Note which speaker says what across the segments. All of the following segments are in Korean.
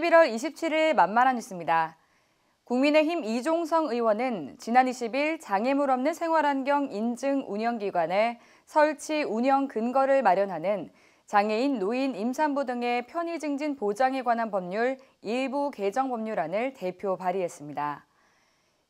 Speaker 1: 11월 27일 만만한 뉴스입니다. 국민의힘 이종성 의원은 지난 20일 장애물 없는 생활환경 인증 운영기관에 설치 운영 근거를 마련하는 장애인, 노인, 임산부 등의 편의 증진 보장에 관한 법률 일부 개정 법률안을 대표 발의했습니다.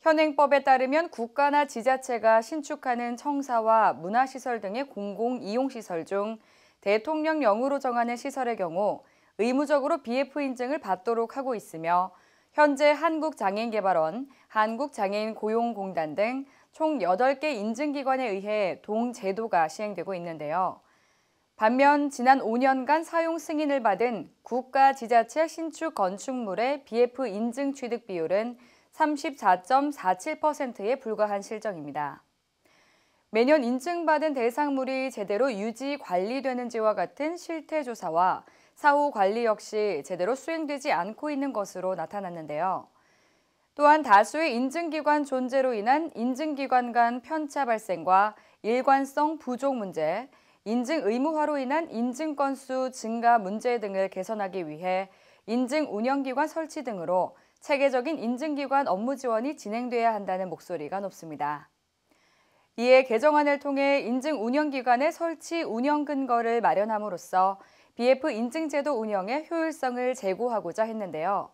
Speaker 1: 현행법에 따르면 국가나 지자체가 신축하는 청사와 문화시설 등의 공공 이용시설 중 대통령령으로 정하는 시설의 경우 의무적으로 BF 인증을 받도록 하고 있으며 현재 한국장애인개발원, 한국장애인고용공단 등 총 8개 인증기관에 의해 동제도가 시행되고 있는데요. 반면 지난 5년간 사용 승인을 받은 국가 지자체 신축 건축물의 BF 인증 취득 비율은 34.47%에 불과한 실정입니다. 매년 인증받은 대상물이 제대로 유지 관리되는지와 같은 실태 조사와 사후 관리 역시 제대로 수행되지 않고 있는 것으로 나타났는데요. 또한 다수의 인증기관 존재로 인한 인증기관 간 편차 발생과 일관성 부족 문제, 인증 의무화로 인한 인증 건수 증가 문제 등을 개선하기 위해 인증 운영기관 설치 등으로 체계적인 인증기관 업무 지원이 진행돼야 한다는 목소리가 높습니다. 이에 개정안을 통해 인증 운영기관의 설치 운영 근거를 마련함으로써 BF 인증제도 운영의 효율성을 제고하고자 했는데요.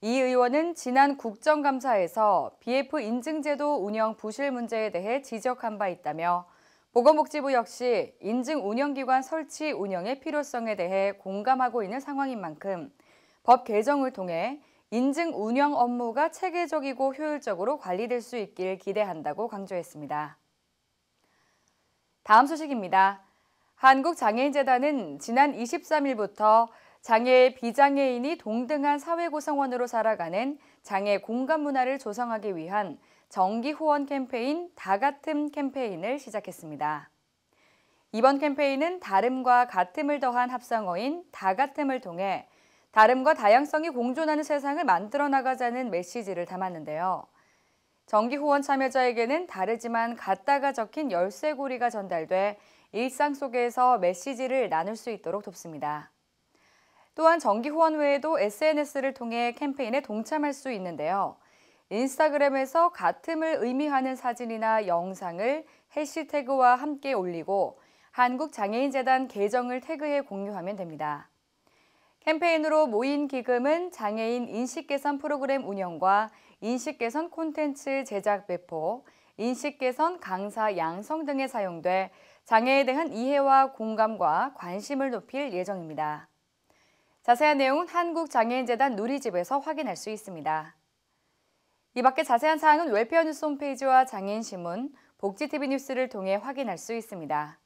Speaker 1: 이 의원은 지난 국정감사에서 BF 인증제도 운영 부실 문제에 대해 지적한 바 있다며 보건복지부 역시 인증 운영기관 설치 운영의 필요성에 대해 공감하고 있는 상황인 만큼 법 개정을 통해 인증 운영 업무가 체계적이고 효율적으로 관리될 수 있길 기대한다고 강조했습니다. 다음 소식입니다. 한국장애인재단은 지난 23일부터 장애 비장애인이 동등한 사회 구성원으로 살아가는 장애 공감 문화를 조성하기 위한 정기 후원 캠페인 다 같은 캠페인을 시작했습니다. 이번 캠페인은 다름과 같음을 더한 합성어인 다 같음을 통해 다름과 다양성이 공존하는 세상을 만들어 나가자는 메시지를 담았는데요. 정기 후원 참여자에게는 다르지만 같다가 적힌 열쇠고리가 전달돼 일상 속에서 메시지를 나눌 수 있도록 돕습니다. 또한 정기 후원 외에도 SNS를 통해 캠페인에 동참할 수 있는데요. 인스타그램에서 같음을 의미하는 사진이나 영상을 해시태그와 함께 올리고 한국장애인재단 계정을 태그해 공유하면 됩니다. 캠페인으로 모인 기금은 장애인 인식개선 프로그램 운영과 인식개선 콘텐츠 제작 배포, 인식개선 강사 양성 등에 사용돼 장애에 대한 이해와 공감과 관심을 높일 예정입니다. 자세한 내용은 한국장애인재단 누리집에서 확인할 수 있습니다. 이 밖에 자세한 사항은 웰페어 뉴스 홈페이지와 장애인신문, 복지TV 뉴스를 통해 확인할 수 있습니다.